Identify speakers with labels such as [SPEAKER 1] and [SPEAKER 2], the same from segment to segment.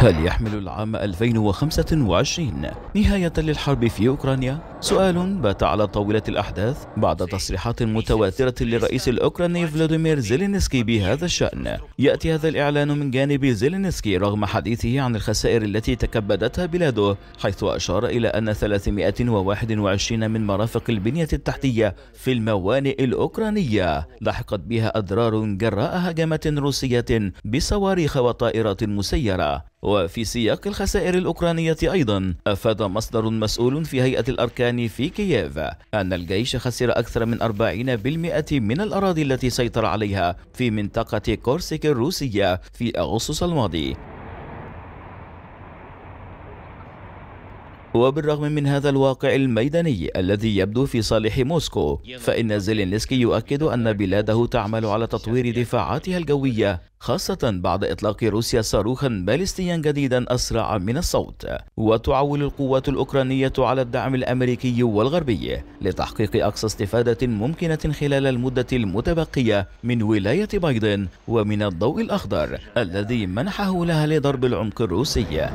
[SPEAKER 1] هل يحمل العام 2025 نهاية للحرب في أوكرانيا؟ سؤال بات على طاولة الأحداث بعد تصريحات متواترة للرئيس الأوكراني فلاديمير زيلينسكي بهذا الشأن يأتي هذا الإعلان من جانب زيلينسكي رغم حديثه عن الخسائر التي تكبدتها بلاده حيث أشار إلى أن 321 من مرافق البنية التحتية في الموانئ الأوكرانية لحقت بها أضرار جراء هجمات روسية بصواريخ وطائرات مسيرة وفي سياق الخسائر الأوكرانية أيضا أفاد مصدر مسؤول في هيئة الأركان الأوكراني في كييف أن الجيش خسر أكثر من 40% من الأراضي التي سيطر عليها في منطقة كورسيك الروسية في أغسطس الماضي وبالرغم من هذا الواقع الميداني الذي يبدو في صالح موسكو فإن زيلينسكي يؤكد أن بلاده تعمل على تطوير دفاعاتها الجوية خاصة بعد إطلاق روسيا صاروخا باليستيا جديدا أسرع من الصوت وتعول القوات الأوكرانية على الدعم الأمريكي والغربي لتحقيق أقصى استفادة ممكنة خلال المدة المتبقية من ولاية بايدن ومن الضوء الأخضر الذي منحه لها لضرب العمق الروسي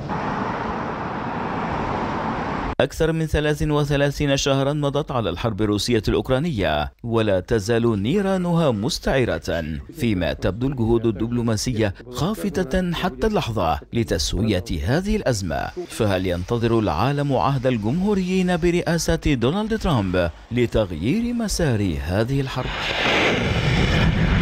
[SPEAKER 1] أكثر من 33 شهرا مضت على الحرب الروسية الأوكرانية ولا تزال نيرانها مستعرة فيما تبدو الجهود الدبلوماسية خافتة حتى اللحظة لتسوية هذه الأزمة فهل ينتظر العالم عهد الجمهوريين برئاسة دونالد ترامب لتغيير مسار هذه الحرب؟